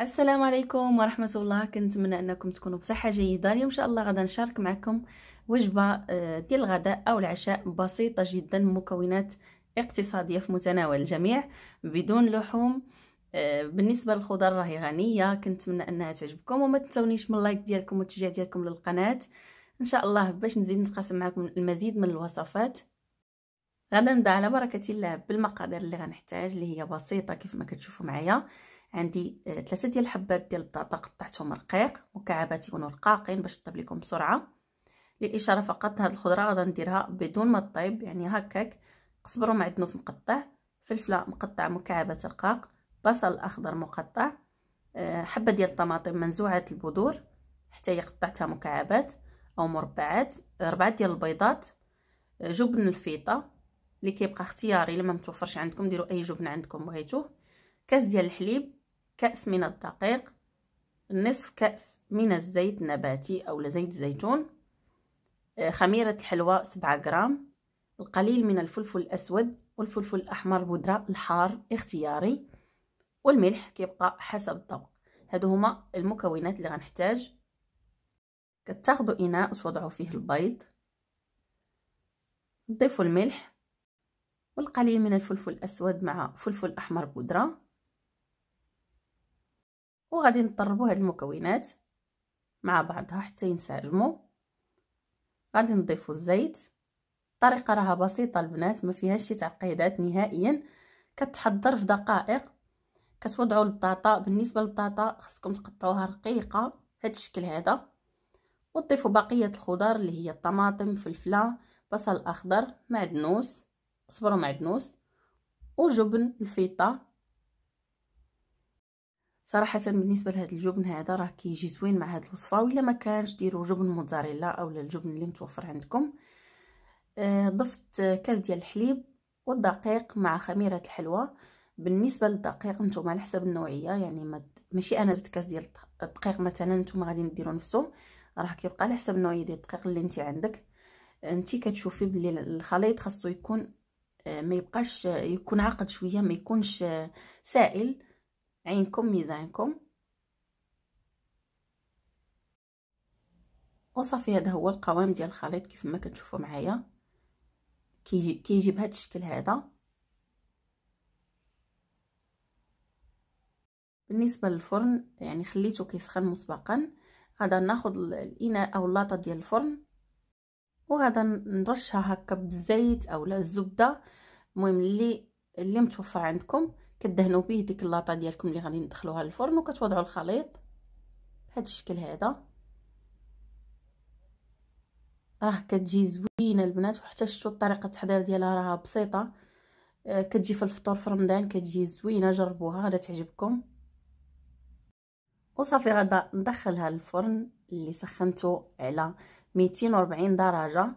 السلام عليكم ورحمة الله كنتمنى أنكم تكونوا بصحة جيدة اليوم إن شاء الله غدا نشارك معكم وجبة آه، ديال الغداء أو العشاء بسيطة جدا مكونات اقتصادية في متناول الجميع بدون لحوم آه، بالنسبة للخضر راهي غنية كنتمنى أنها تعجبكم وما تنسونيش من اللايك ديالكم والتشجيع ديالكم للقناة إن شاء الله باش نزيد نتقاسم معكم المزيد من الوصفات غدا نبدا على بركة الله بالمقادير اللي غنحتاج اللي هي بسيطة كيف ما كتشوفوا معايا عندي ثلاثه ديال الحبات ديال البطاطا قطعتهم رقيق مكعبات يكونوا رقاقين باش تطيب لكم بسرعه للاشاره فقط هاد الخضره غادي نديرها بدون ما تطيب يعني هكاك قصبر ومعدنوس مقطع فلفله مقطع مكعبات رقاق بصل اخضر مقطع آه، حبه ديال الطماطم منزوعه البذور حتى هي قطعتها مكعبات او مربعات ربعه ديال البيضات آه، جبن الفيطه اللي كيبقى اختياري لما متوفرش عندكم ديروا اي جبن عندكم بغيتوه كاس ديال الحليب كأس من الدقيق نصف كأس من الزيت النباتي أو زيت الزيتون آه، خميرة الحلوى سبعة غرام القليل من الفلفل الأسود والفلفل الأحمر بودرة الحار اختياري والملح كيبقى حسب الذوق هادو هما المكونات اللي غنحتاج كتاخدو اناء وتوضعوا فيه البيض تضيفوا الملح والقليل من الفلفل الاسود مع فلفل احمر بودره وغادي نضربوا هاد المكونات مع بعضها حتى ينسجموا غادي نضيفوا الزيت الطريقه راها بسيطه البنات ما فيهاش شي تعقيدات نهائيا كتحضر في دقائق كتوضعوا البطاطا بالنسبه للبطاطا خصكم تقطعوها رقيقه هاد الشكل هذا وتضيفوا بقيه الخضر اللي هي الطماطم فلفله بصل اخضر معدنوس صبر معدنوس وجبن الفيطه صراحه بالنسبه لهذا الجبن هذا راه كيجي زوين مع هاد الوصفه ولا ما كانش ديروا جبن موتزاريلا اولا الجبن اللي متوفر عندكم آه، ضفت كاس ديال الحليب والدقيق مع خميره الحلوى بالنسبه للدقيق نتوما على حسب النوعيه يعني ماشي انا درت كاس ديال الدقيق مثلا نتوما غادي ديروا نفسه راه كيبقى على حسب النوعيه ديال الدقيق اللي انت عندك انت كتشوفي بلي الخليط خاصو يكون آه، ما يبقاش آه، يكون عاقد شويه ما يكونش سائل عينكم ميزانكم وصافي هذا هو القوام ديال الخليط كيف ما كتشوفوا معايا كيجي كيجي بهذا الشكل هذا بالنسبه للفرن يعني خليته كيسخن مسبقا غادا ناخذ الاناء او اللاطه ديال الفرن وغادا نرشها هكا بالزيت اولا الزبده المهم اللي اللي متوفر عندكم كدهنوا به ديك اللاطه ديالكم اللي غادي ندخلوها للفرن وكتوضعوا الخليط بهذا الشكل هذا راه كتجي زوينه البنات وحتى شفتوا الطريقه التحضير ديالها راه بسيطه آه، كتجي في الفطور في رمضان كتجي زوينه جربوها غادا تعجبكم وصافي غدا ندخلها للفرن اللي سخنته على 240 درجه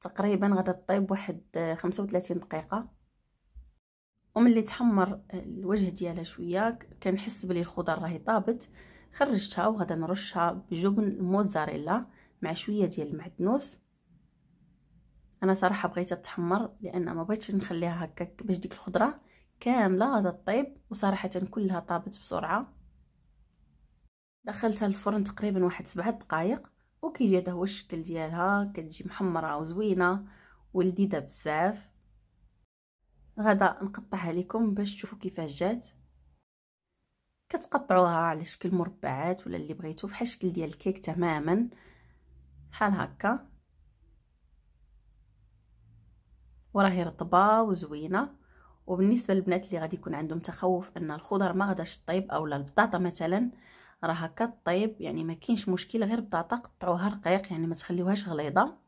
تقريبا غدا طيب واحد 35 آه، دقيقه وملي تحمر الوجه ديالها شويه كنحس بلي الخضر راهي طابت خرجتها وغادا نرشها بجبن الموتزاريلا مع شويه ديال المعدنوس انا صراحه بغيتها تحمر لان ما بغيتش نخليها هكاك باش ديك الخضره كامله غادا طيب وصراحه كلها طابت بسرعه دخلتها الفرن تقريبا واحد سبعة دقائق وكيجي هذا هو الشكل ديالها كتجي محمره وزوينه ولذيذه بزاف غدا نقطعها لكم باش تشوفوا كيفاش جات كتقطعوها على شكل مربعات ولا اللي بغيتو في الشكل ديال الكيك تماما بحال هكا وراهي رطبه وزوينه وبالنسبه للبنات اللي غادي يكون عندهم تخوف ان الخضر ما غاداش طيب اولا البطاطا مثلا راه كطيب طيب يعني ما كاينش مشكل غير بطاطا قطعوها رقيق يعني ما تخليوهاش غليظه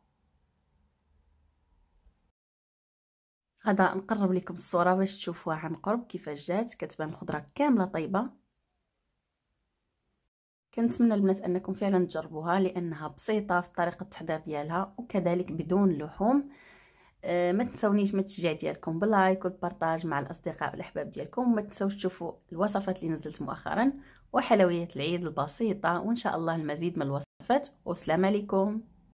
غادا نقرب لكم الصوره باش تشوفوها عن قرب كيفاش جات كتبان الخضره كامله طيبه كنتمنى البنات انكم فعلا تجربوها لانها بسيطه في طريقه التحضير ديالها وكذلك بدون لحوم أه، ما تنسونيش من التشجيع ديالكم باللايك والبارطاج مع الاصدقاء والاحباب ديالكم وما تنسوش تشوفوا الوصفات اللي نزلت مؤخرا وحلويات العيد البسيطه وان شاء الله المزيد من الوصفات والسلام عليكم